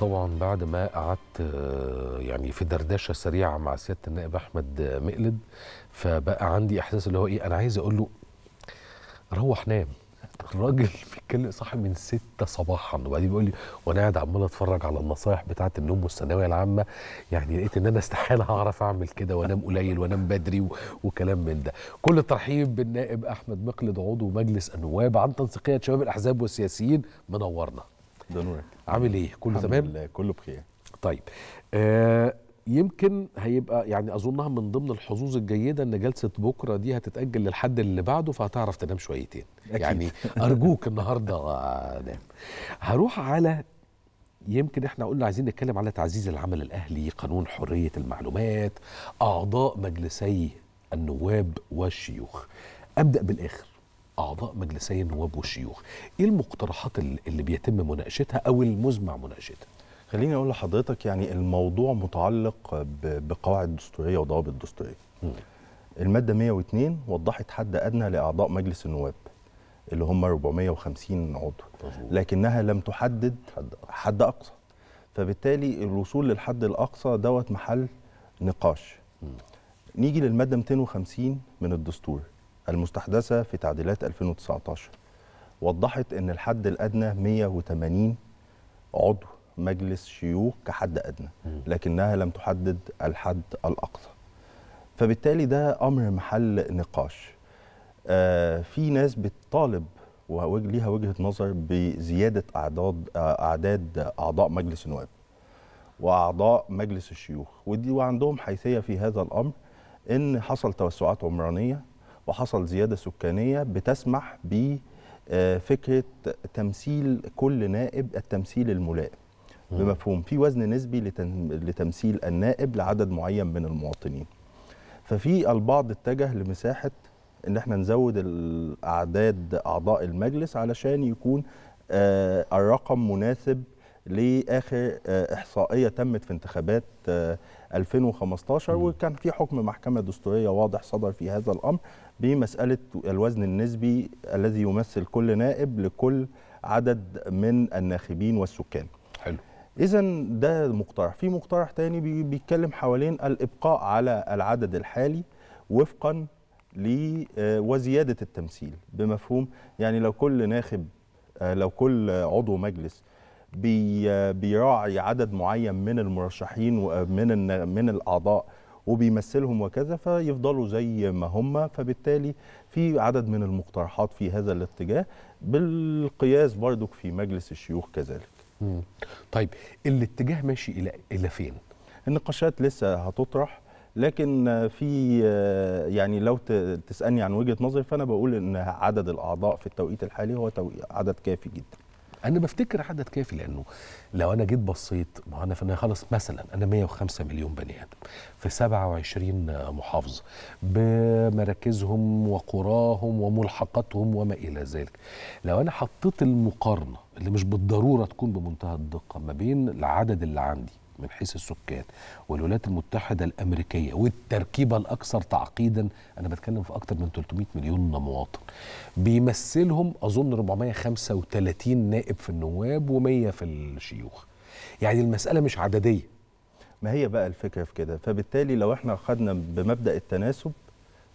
طبعا بعد ما قعدت آه، يعني في دردشه سريعه مع سياده النائب احمد مقلد فبقى عندي احساس اللي هو ايه انا عايز اقول له روح نام الراجل بيتكلم صاحي من 6 صباحا وبعدين بيقول لي وانا قاعد عمال اتفرج على النصايح بتاعه النوم والثانويه العامه يعني لقيت ان انا استحاله هعرف اعمل كده وانام قليل وانام بدري وكلام من ده. كل الترحيب بالنائب احمد مقلد عضو مجلس النواب عن تنسيقيه شباب الاحزاب والسياسيين منورنا. ده نورك عامل ايه كله تمام كله بخير طيب آه يمكن هيبقى يعني اظنها من ضمن الحظوظ الجيده ان جلسه بكره دي هتتاجل للحد اللي بعده فهتعرف تنام شويتين أكيد. يعني ارجوك النهارده آه، نام هروح على يمكن احنا قلنا عايزين نتكلم على تعزيز العمل الاهلي قانون حريه المعلومات اعضاء مجلسي النواب والشيوخ ابدا بالاخر اعضاء مجلسي النواب والشيوخ ايه المقترحات اللي بيتم مناقشتها او المزمع مناقشتها خليني اقول لحضرتك يعني الموضوع متعلق بقواعد دستوريه وضوابط دستوريه الماده 102 وضحت حد ادنى لاعضاء مجلس النواب اللي هم 450 عضو لكنها لم تحدد حد اقصى فبالتالي الوصول للحد الاقصى دوت محل نقاش نيجي للماده 250 من الدستور المستحدثة في تعديلات 2019 وضحت أن الحد الأدنى 180 عضو مجلس شيوخ كحد أدنى لكنها لم تحدد الحد الأقصى فبالتالي ده أمر محل نقاش آه في ناس بتطالب وليها وجهة نظر بزيادة أعداد آه، أعداد أعضاء مجلس النواب وأعضاء مجلس الشيوخ ودي وعندهم حيثية في هذا الأمر إن حصل توسعات عمرانية وحصل زياده سكانيه بتسمح بفكره آه، تمثيل كل نائب التمثيل الملائم بمفهوم في وزن نسبي لتمثيل النائب لعدد معين من المواطنين ففي البعض اتجه لمساحه ان احنا نزود الاعداد اعضاء المجلس علشان يكون آه، الرقم مناسب لاخر آه، احصائيه تمت في انتخابات 2015 وكان في حكم محكمة دستورية واضح صدر في هذا الأمر بمسألة الوزن النسبي الذي يمثل كل نائب لكل عدد من الناخبين والسكان حلو إذا ده مقترح في مقترح تاني بيتكلم حوالين الإبقاء على العدد الحالي وفقا آه، وزيادة التمثيل بمفهوم يعني لو كل ناخب آه، لو كل عضو مجلس بي بيراعي عدد معين من المرشحين ومن من الاعضاء وبيمثلهم وكذا فيفضلوا زي ما هم فبالتالي في عدد من المقترحات في هذا الاتجاه بالقياس برضك في مجلس الشيوخ كذلك طيب الاتجاه ماشي الى الى فين النقاشات لسه هتطرح لكن في يعني لو تسالني عن وجهه نظري فانا بقول ان عدد الاعضاء في التوقيت الحالي هو عدد كافي جدا انا بفتكر عدد كافي لانه لو انا جيت بصيت ما انا فانا خلاص مثلا انا 105 مليون بني ادم في 27 محافظه بمراكزهم وقراهم وملحقاتهم وما الى ذلك لو انا حطيت المقارنه اللي مش بالضروره تكون بمنتهى الدقه ما بين العدد اللي عندي من حيث السكان والولايات المتحدة الأمريكية والتركيبة الأكثر تعقيدا أنا بتكلم في أكثر من 300 مليون مواطن بيمثلهم أظن 435 نائب في النواب و100 في الشيوخ يعني المسألة مش عددية ما هي بقى الفكره في كده فبالتالي لو احنا أخذنا بمبدا التناسب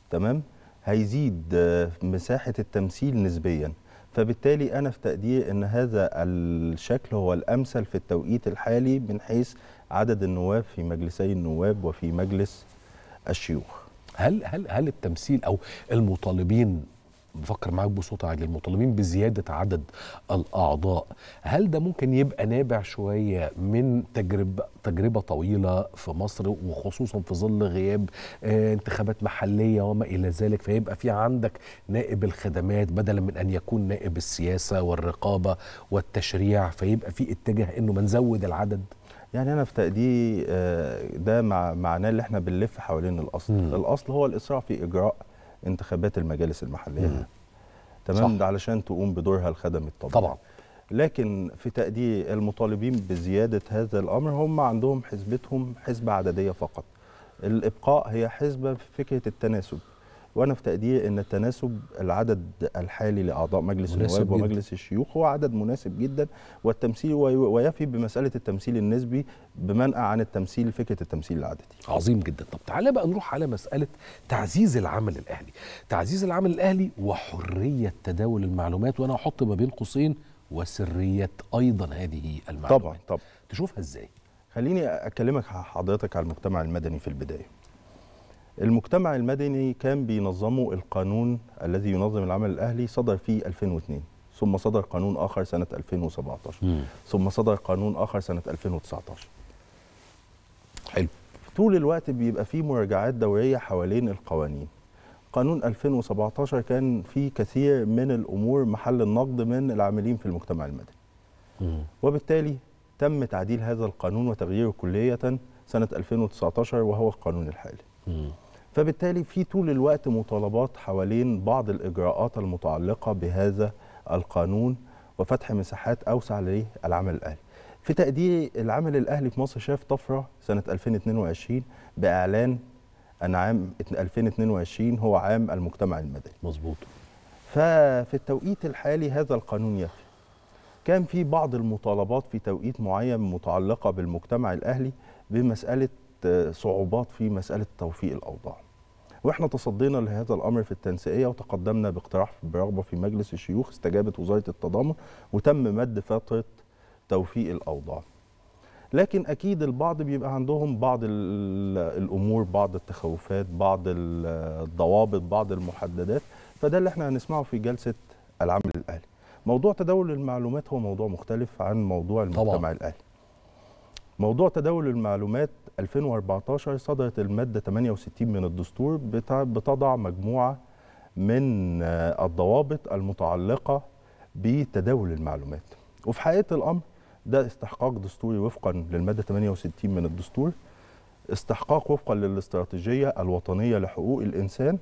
تمام هيزيد آه، مساحه التمثيل نسبيا فبالتالي انا في تقديري ان هذا الشكل هو الامثل في التوقيت الحالي من حيث عدد النواب في مجلسي النواب وفي مجلس الشيوخ هل هل هل التمثيل او المطالبين بفكر معاك بصوت عالي المطالبين بزياده عدد الاعضاء هل ده ممكن يبقى نابع شويه من تجربه تجربه طويله في مصر وخصوصا في ظل غياب آه، انتخابات محليه وما الى ذلك فيبقى في عندك نائب الخدمات بدلا من ان يكون نائب السياسه والرقابه والتشريع فيبقى في اتجاه انه ما نزود العدد يعني انا في تقديري آه، ده مع معناه اللي احنا بنلف حوالين الاصل مم. الاصل هو الاسراع في اجراء انتخابات المجالس المحليه مم. تمام صح. ده علشان تقوم بدورها الخدمي الطبيعي طبعا لكن في تقديري المطالبين بزياده هذا الامر هم عندهم حسبتهم حسبه عدديه فقط الابقاء هي حسبه في فكره التناسب وانا في تقديري ان التناسب العدد الحالي لاعضاء مجلس النواب ومجلس الشيوخ هو عدد مناسب جدا والتمثيل ويفي بمساله التمثيل النسبي بمنأى عن التمثيل فكره التمثيل العددي. عظيم جدا، طب تعالى بقى نروح على مساله تعزيز العمل الاهلي، تعزيز العمل الاهلي وحريه تداول المعلومات وانا احط ما بين قوسين وسريه ايضا هذه المعلومات. طبعا طبعا. تشوفها ازاي؟ خليني اكلمك حضرتك على المجتمع المدني في البدايه. المجتمع المدني كان بينظمه القانون الذي ينظم العمل الأهلي صدر في 2002 ثم صدر قانون آخر سنة 2017 مم. ثم صدر قانون آخر سنة 2019 حلو طول الوقت بيبقى فيه مراجعات دورية حوالين القوانين قانون 2017 كان فيه كثير من الأمور محل النقد من العاملين في المجتمع المدني مم. وبالتالي تم تعديل هذا القانون وتغييره كلية سنة 2019 وهو القانون الحالي مم. فبالتالي في طول الوقت مطالبات حوالين بعض الإجراءات المتعلقة بهذا القانون وفتح مساحات أوسع للعمل الأهلي في تقديري العمل الأهلي في مصر شاف طفرة سنة 2022 بإعلان أن عام 2022 هو عام المجتمع المدني مظبوط ففي التوقيت الحالي هذا القانون يفي كان في بعض المطالبات في توقيت معين متعلقة بالمجتمع الأهلي بمسألة آه، صعوبات في مسألة توفيق الأوضاع واحنا تصدينا لهذا الامر في التنسيقيه وتقدمنا باقتراح برغبه في مجلس الشيوخ استجابت وزاره التضامن وتم مد فتره توفيق الاوضاع لكن اكيد البعض بيبقى عندهم بعض الامور بعض التخوفات بعض الضوابط بعض المحددات فده اللي احنا هنسمعه في جلسه العمل الاهلي موضوع تداول المعلومات هو موضوع مختلف عن موضوع المجتمع طبعا. الاهلي موضوع تداول المعلومات 2014 صدرت المادة 68 من الدستور بتضع مجموعة من آه، الضوابط المتعلقة بتداول المعلومات وفي حقيقة الأمر ده استحقاق دستوري وفقا للمادة 68 من الدستور استحقاق وفقا للاستراتيجية الوطنية لحقوق الإنسان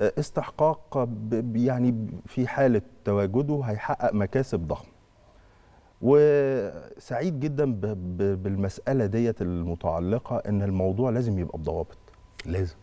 آه، استحقاق يعني في حالة تواجده هيحقق مكاسب ضخمة وسعيد جدا بالمساله ديت المتعلقه ان الموضوع لازم يبقى بضوابط لازم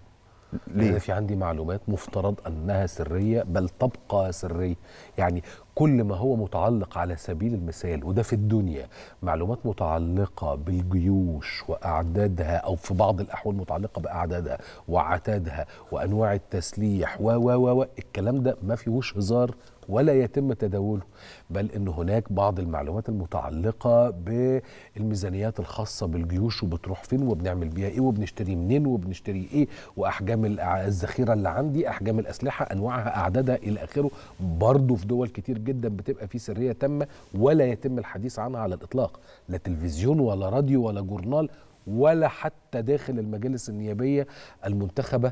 ليه؟ في عندي معلومات مفترض انها سريه بل تبقى سريه، يعني كل ما هو متعلق على سبيل المثال وده في الدنيا معلومات متعلقه بالجيوش واعدادها او في بعض الاحوال متعلقه باعدادها وعتادها وانواع التسليح و و و الكلام ده ما فيهوش هزار ولا يتم تداوله بل ان هناك بعض المعلومات المتعلقه بالميزانيات الخاصه بالجيوش وبتروح فين وبنعمل بيها ايه وبنشتري منين وبنشتري ايه واحجام الذخيره اللي عندي احجام الاسلحه انواعها اعدادها الى اخره برضه في دول كتير جدا بتبقى في سريه تامه ولا يتم الحديث عنها على الاطلاق لا تلفزيون ولا راديو ولا جورنال ولا حتى داخل المجالس النيابيه المنتخبه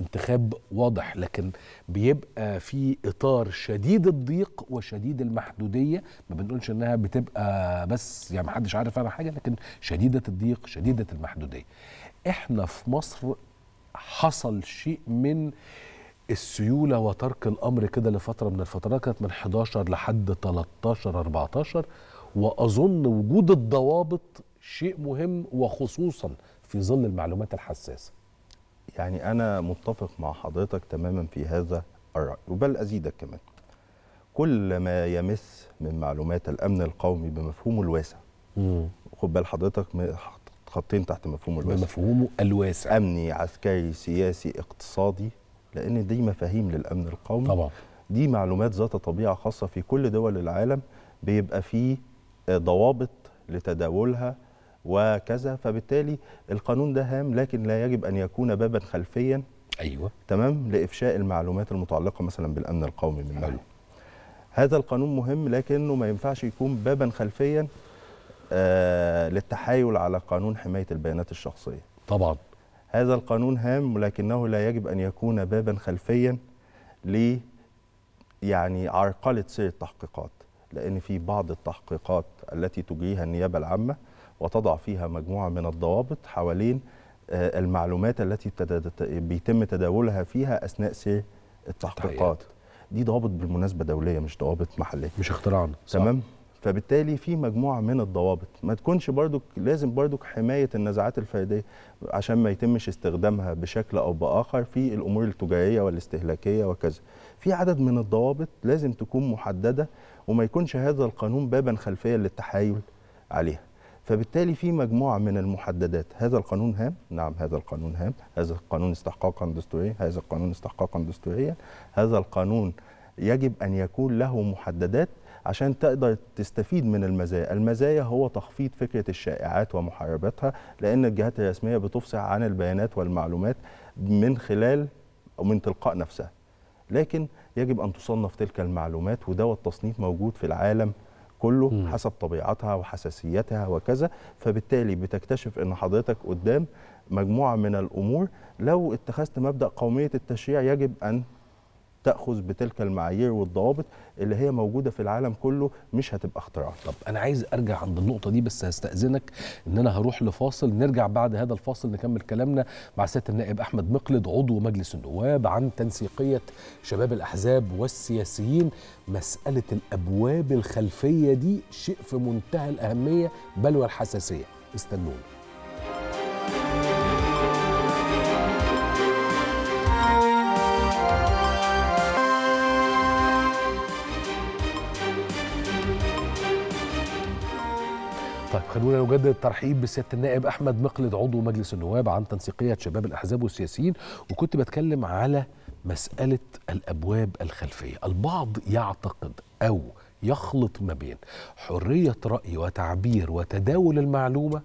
انتخاب واضح لكن بيبقى في اطار شديد الضيق وشديد المحدوديه ما بنقولش انها بتبقى بس يعني محدش عارف عنها حاجه لكن شديده الضيق شديده المحدوديه احنا في مصر حصل شيء من السيوله وترك الامر كده لفتره من الفترات كانت من 11 لحد 13 14 واظن وجود الضوابط شيء مهم وخصوصا في ظل المعلومات الحساسه يعني أنا متفق مع حضرتك تماما في هذا الرأي وبل أزيدك كمان كل ما يمس من معلومات الأمن القومي بمفهومه الواسع خد بال حضرتك خطين تحت مفهومه الواسع بمفهومه الواسع أمني عسكري سياسي اقتصادي لأن دي مفاهيم للأمن القومي طبعا دي معلومات ذات طبيعة خاصة في كل دول العالم بيبقى فيه آه، ضوابط لتداولها وكذا فبالتالي القانون ده هام لكن لا يجب ان يكون بابا خلفيا ايوه تمام لافشاء المعلومات المتعلقه مثلا بالامن القومي من أيوة. هذا القانون مهم لكنه ما ينفعش يكون بابا خلفيا آه للتحايل على قانون حمايه البيانات الشخصيه طبعا هذا القانون هام لكنه لا يجب ان يكون بابا خلفيا ل يعني عرقله سير التحقيقات لان في بعض التحقيقات التي تجريها النيابه العامه وتضع فيها مجموعة من الضوابط حوالين آه، المعلومات التي بيتم تداولها فيها أثناء سير التحقيقات دي ضوابط بالمناسبة دولية مش ضوابط محلية مش اختراعنا تمام فبالتالي في مجموعه من الضوابط ما تكونش بردك لازم بردك حمايه النزاعات الفرديه عشان ما يتمش استخدامها بشكل او باخر في الامور التجاريه والاستهلاكيه وكذا في عدد من الضوابط لازم تكون محدده وما يكونش هذا القانون بابا خلفيه للتحايل عليها فبالتالي في مجموعة من المحددات هذا القانون هام نعم هذا القانون هام هذا القانون استحقاقا دستوريا هذا القانون استحقاقا دستوريا هذا القانون يجب أن يكون له محددات عشان تقدر تستفيد من المزايا المزايا هو تخفيض فكرة الشائعات ومحاربتها لأن الجهات الرسمية بتفصح عن البيانات والمعلومات من خلال أو من تلقاء نفسها لكن يجب أن تصنف تلك المعلومات وده التصنيف موجود في العالم كله م. حسب طبيعتها وحساسيتها وكذا فبالتالي بتكتشف ان حضرتك قدام مجموعه من الامور لو اتخذت مبدا قوميه التشريع يجب ان تاخذ بتلك المعايير والضوابط اللي هي موجوده في العالم كله مش هتبقى اختراع طب انا عايز ارجع عند النقطه دي بس هستاذنك ان انا هروح لفاصل نرجع بعد هذا الفاصل نكمل كلامنا مع سياده النائب احمد مقلد عضو مجلس النواب عن تنسيقيه شباب الاحزاب والسياسيين مساله الابواب الخلفيه دي شيء في منتهى الاهميه بل والحساسيه استنوني طيب خلونا نجدد الترحيب بسياده النائب احمد مقلد عضو مجلس النواب عن تنسيقيه شباب الاحزاب والسياسيين وكنت بتكلم على مساله الابواب الخلفيه البعض يعتقد او يخلط ما بين حريه راي وتعبير وتداول المعلومه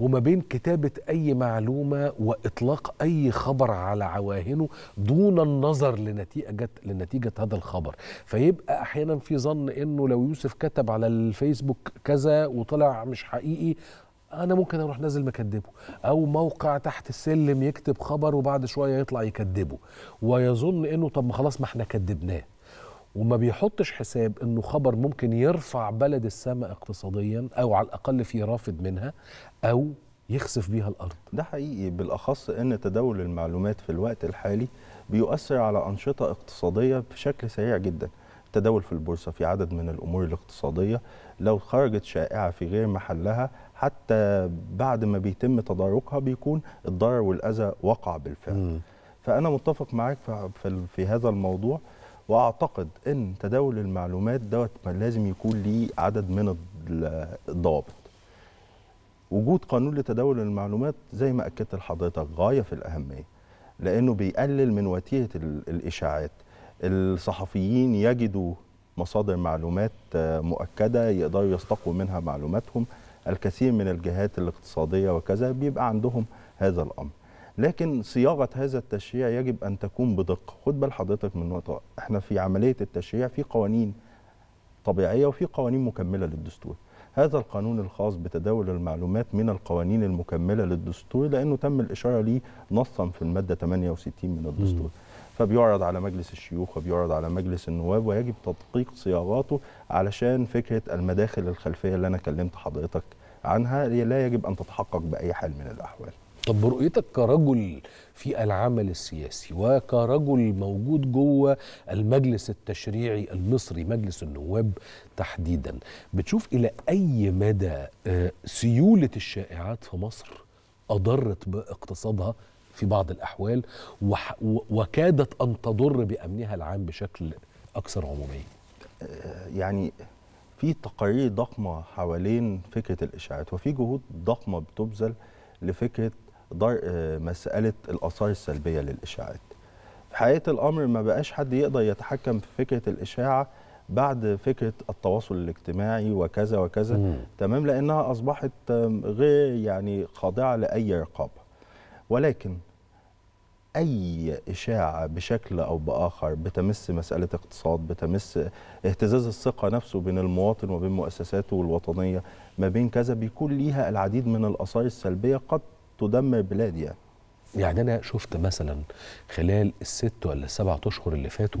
وما بين كتابة أي معلومة وإطلاق أي خبر على عواهنه دون النظر لنتيجة لنتيجة هذا الخبر فيبقى أحيانا في ظن إنه لو يوسف كتب على الفيسبوك كذا وطلع مش حقيقي انا ممكن اروح نازل مكدبه او موقع تحت السلم يكتب خبر وبعد شويه يطلع يكدبه ويظن انه طب ما خلاص ما احنا كدبناه وما بيحطش حساب انه خبر ممكن يرفع بلد السماء اقتصاديا او على الاقل في رافد منها او يخسف بيها الارض ده حقيقي بالاخص ان تداول المعلومات في الوقت الحالي بيؤثر على انشطه اقتصاديه بشكل سريع جدا التداول في البورصه في عدد من الامور الاقتصاديه لو خرجت شائعه في غير محلها حتى بعد ما بيتم تداركها بيكون الضرر والاذى وقع بالفعل م. فانا متفق معاك في هذا الموضوع واعتقد ان تداول المعلومات دوت لازم يكون ليه عدد من الضوابط وجود قانون لتداول المعلومات زي ما اكدت لحضرتك غايه في الاهميه لانه بيقلل من وتيره الاشاعات الصحفيين يجدوا مصادر معلومات آه، مؤكده يقدروا يستقوا منها معلوماتهم الكثير من الجهات الاقتصاديه وكذا بيبقى عندهم هذا الامر لكن صياغه هذا التشريع يجب ان تكون بدقه خد بال حضرتك من نقطه احنا في عمليه التشريع في قوانين طبيعيه وفي قوانين مكمله للدستور هذا القانون الخاص بتداول المعلومات من القوانين المكمله للدستور لانه تم الاشاره ليه نصا في الماده 68 من الدستور فبيعرض على مجلس الشيوخ وبيعرض على مجلس النواب ويجب تدقيق صياغاته علشان فكره المداخل الخلفيه اللي انا كلمت حضرتك عنها لا يجب ان تتحقق باي حال من الاحوال طب برؤيتك كرجل في العمل السياسي وكرجل موجود جوه المجلس التشريعي المصري مجلس النواب تحديدا بتشوف الى اي مدى آه، سيوله الشائعات في مصر اضرت باقتصادها في بعض الاحوال وكادت ان تضر بامنها العام بشكل اكثر عموميه آه، يعني في تقارير ضخمه حوالين فكره الاشاعات وفي جهود ضخمه بتبذل لفكره آه، مساله الاثار السلبيه للاشاعات في حقيقه الامر ما بقاش حد يقدر يتحكم في فكره الاشاعه بعد فكره التواصل الاجتماعي وكذا وكذا مم. تمام لانها اصبحت غير يعني خاضعه لاي رقابه ولكن اي اشاعه بشكل او باخر بتمس مساله اقتصاد بتمس اهتزاز الثقه نفسه بين المواطن وبين مؤسساته الوطنيه ما بين كذا بيكون ليها العديد من الاثار السلبيه قد تدمر بلاد يعني يعني انا شفت مثلا خلال الست ولا السبع اشهر اللي فاتوا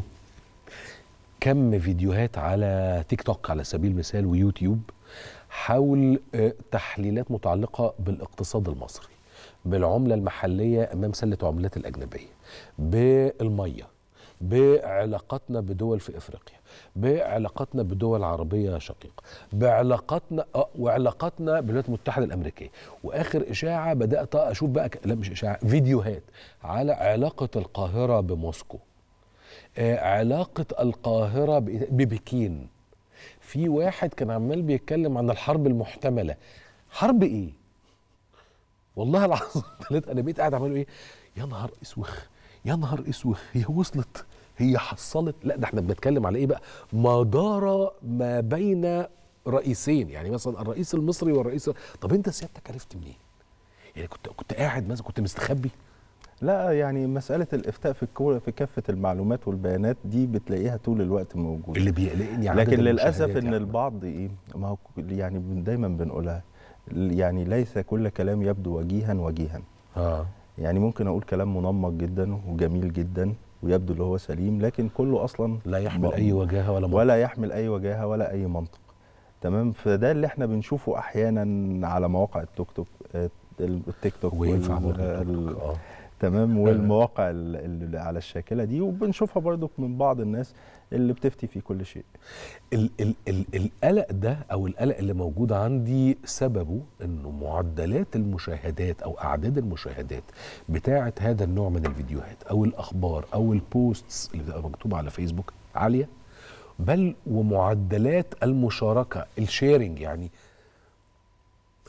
كم فيديوهات على تيك توك على سبيل المثال ويوتيوب حول آه، تحليلات متعلقه بالاقتصاد المصري بالعمله المحليه امام سله عملات الاجنبيه بالميه بعلاقاتنا بدول في افريقيا بعلاقاتنا بدول عربيه شقيقه بعلاقاتنا آه، وعلاقاتنا بالولايات المتحده الامريكيه واخر اشاعه بدات اشوف بقى لا مش اشاعه فيديوهات على علاقه القاهره بموسكو آه، علاقه القاهره ببكين في واحد كان عمال بيتكلم عن الحرب المحتمله حرب ايه والله العظيم انا بقيت قاعد عمال ايه يا نهار اسوخ يا نهار اسوخ هي وصلت هي حصلت لا ده احنا بنتكلم على ايه بقى ما ما بين رئيسين يعني مثلا الرئيس المصري والرئيس طب انت سيادتك عرفت منين يعني كنت كنت قاعد مثلا كنت مستخبي لا يعني مسألة الإفتاء في الكورة في كافة المعلومات والبيانات دي بتلاقيها طول الوقت موجودة اللي بيقلقني يعني لكن للأسف إن يعني. البعض إيه ما هو يعني دايما بنقولها يعني ليس كل كلام يبدو وجيها وجيها آه. يعني ممكن أقول كلام منمق جدا وجميل جدا ويبدو اللي هو سليم لكن كله اصلا لا يحمل اي وجاهه ولا منطق. ولا يحمل اي وجاهه ولا اي منطق تمام فده اللي احنا بنشوفه احيانا على مواقع التيك توك آه، التيك توك وينفع تمام آه. والمواقع اللي على الشاكله دي وبنشوفها برضو من بعض الناس اللي بتفتي في كل شيء ال ال ال القلق ده او القلق اللي موجود عندي سببه انه معدلات المشاهدات او اعداد المشاهدات بتاعه هذا النوع من الفيديوهات او الاخبار او البوستس اللي بتبقى مكتوبه على فيسبوك عاليه بل ومعدلات المشاركه الشيرنج يعني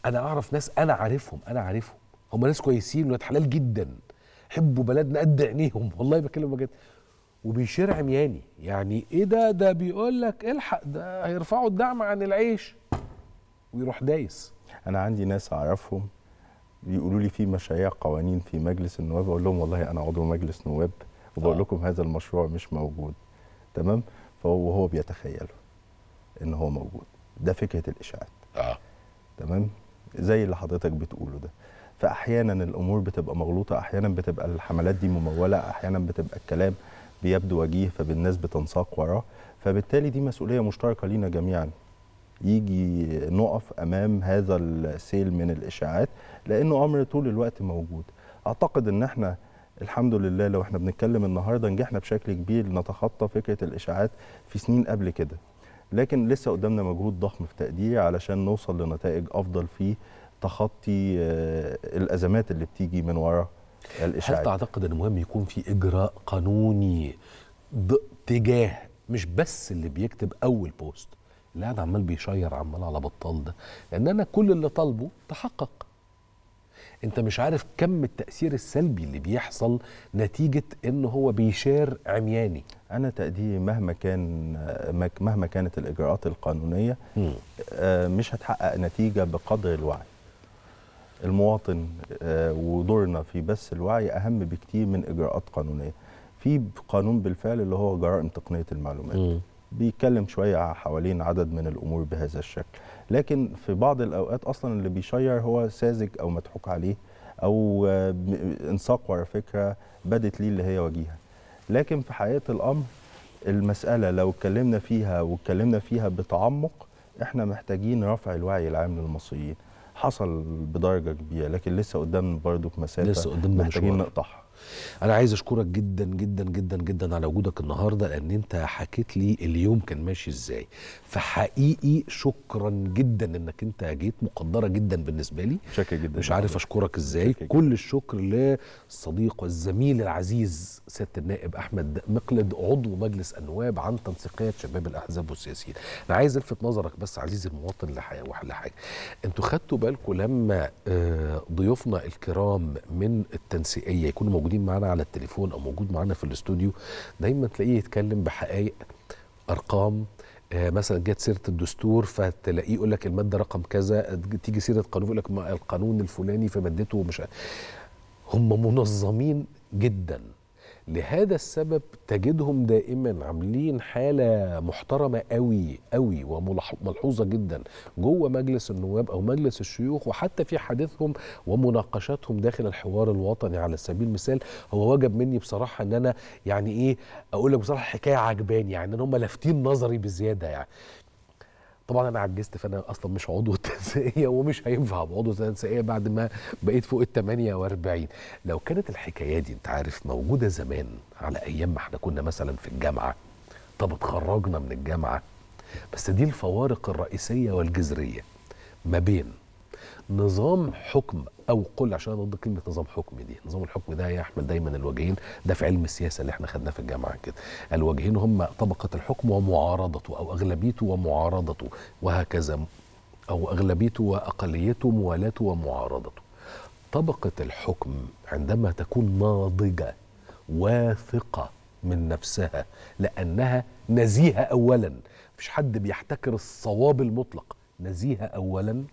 انا اعرف ناس انا عارفهم انا عارفهم هم ناس كويسين ولاد حلال جدا حبوا بلدنا قد عينيهم والله بكلم بجد وبيشير عمياني يعني ايه ده ده بيقول لك الحق ده هيرفعوا الدعم عن العيش ويروح دايس انا عندي ناس اعرفهم بيقولوا لي في مشاريع قوانين في مجلس النواب اقول لهم والله انا عضو مجلس نواب وبقول آه. لكم هذا المشروع مش موجود تمام فهو هو بيتخيله ان هو موجود ده فكره الاشاعات اه تمام زي اللي حضرتك بتقوله ده فاحيانا الامور بتبقى مغلوطه احيانا بتبقى الحملات دي مموله احيانا بتبقى الكلام بيبدو وجيه فالناس بتنساق وراه فبالتالي دي مسؤوليه مشتركه لينا جميعا يجي نقف امام هذا السيل من الاشاعات لانه امر طول الوقت موجود اعتقد ان احنا الحمد لله لو احنا بنتكلم النهارده نجحنا بشكل كبير نتخطى فكره الاشاعات في سنين قبل كده لكن لسه قدامنا مجهود ضخم في تقديري علشان نوصل لنتائج افضل في تخطي آه، الازمات اللي بتيجي من وراء الاشعاع هل تعتقد ان مهم يكون في اجراء قانوني تجاه مش بس اللي بيكتب اول بوست اللي قاعد عمال بيشير عمال على بطال ده لان انا كل اللي طالبه تحقق انت مش عارف كم التاثير السلبي اللي بيحصل نتيجه ان هو بيشار عمياني انا تقديري مهما كان آه، مهما كانت الاجراءات القانونيه آه، مش هتحقق نتيجه بقدر الوعي المواطن آه، ودورنا في بث الوعي اهم بكتير من اجراءات قانونيه في قانون بالفعل اللي هو جرائم تقنيه المعلومات م. بيتكلم شويه حوالين عدد من الامور بهذا الشكل لكن في بعض الاوقات اصلا اللي بيشير هو ساذج او مضحوك عليه او آه، انساق ورا فكره بدت ليه اللي هي وجيهه لكن في حقيقه الامر المساله لو اتكلمنا فيها واتكلمنا فيها بتعمق احنا محتاجين رفع الوعي العام للمصريين حصل بدرجه كبيره لكن لسه قدام برضو مسافه لسه قدام محتاجين نقطعها انا عايز اشكرك جدا جدا جدا جدا على وجودك النهارده لان انت حكيت لي اليوم كان ماشي ازاي فحقيقي شكرا جدا انك انت جيت مقدره جدا بالنسبه لي شكرا جدا مش عارف اشكرك ازاي كل الشكر للصديق والزميل العزيز سياده النائب احمد مقلد عضو مجلس النواب عن تنسيقات شباب الاحزاب والسياسيين انا عايز الفت نظرك بس عزيزي المواطن لحاجه انتوا خدتوا بالكم لما آه، ضيوفنا الكرام من التنسيقيه يكونوا موجودين موجودين معانا على التليفون او موجود معانا في الاستوديو دايما تلاقيه يتكلم بحقائق ارقام آه مثلا جت سيره الدستور فتلاقيه يقول لك الماده رقم كذا تيجي سيره قانون يقول لك القانون الفلاني فمادته مش هم منظمين جدا لهذا السبب تجدهم دائما عاملين حاله محترمه قوي قوي وملحوظه جدا جوه مجلس النواب او مجلس الشيوخ وحتى في حديثهم ومناقشاتهم داخل الحوار الوطني على سبيل المثال هو وجب مني بصراحه ان انا يعني ايه اقول لك بصراحه الحكايه عجباني يعني ان هم لافتين نظري بزياده يعني طبعا انا عجزت فانا اصلا مش عضو تنسيقيه ومش هينفع ابقى عضو تنسيقيه بعد ما بقيت فوق ال 48 لو كانت الحكايه دي انت عارف موجوده زمان على ايام ما احنا كنا مثلا في الجامعه طب اتخرجنا من الجامعه بس دي الفوارق الرئيسيه والجذريه ما بين نظام حكم او قل عشان ضد كلمه نظام حكم دي نظام الحكم ده يا احمد دايما الوجهين ده في علم السياسه اللي احنا خدناه في الجامعه كده الوجهين هم طبقه الحكم ومعارضته او اغلبيته ومعارضته وهكذا او اغلبيته واقليته موالاته ومعارضته طبقه الحكم عندما تكون ناضجه واثقه من نفسها لانها نزيهه اولا مفيش حد بيحتكر الصواب المطلق نزيهه اولا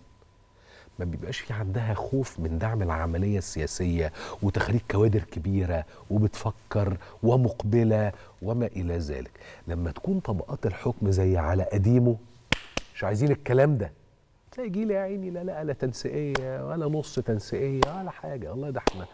ما بيبقاش في عندها خوف من دعم العملية السياسية وتخريج كوادر كبيرة وبتفكر ومقبلة وما إلى ذلك لما تكون طبقات الحكم زي على قديمه مش عايزين الكلام ده تلاقي جيل يا عيني لا لا لا تنسيقية ولا نص تنسيقية ولا حاجة الله ده احنا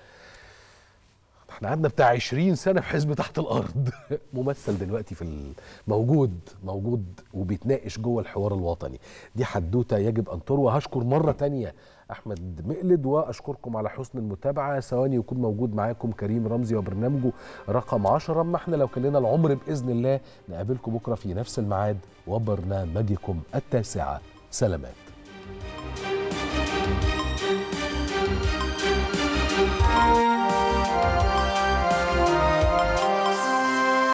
احنا قعدنا بتاع 20 سنه في حزب تحت الارض ممثل دلوقتي في موجود موجود وبيتناقش جوه الحوار الوطني دي حدوته يجب ان تروى هشكر مره تانية احمد مقلد واشكركم على حسن المتابعه ثواني يكون موجود معاكم كريم رمزي وبرنامجه رقم 10 اما احنا لو كان لنا العمر باذن الله نقابلكم بكره في نفس الميعاد وبرنامجكم التاسعه سلامات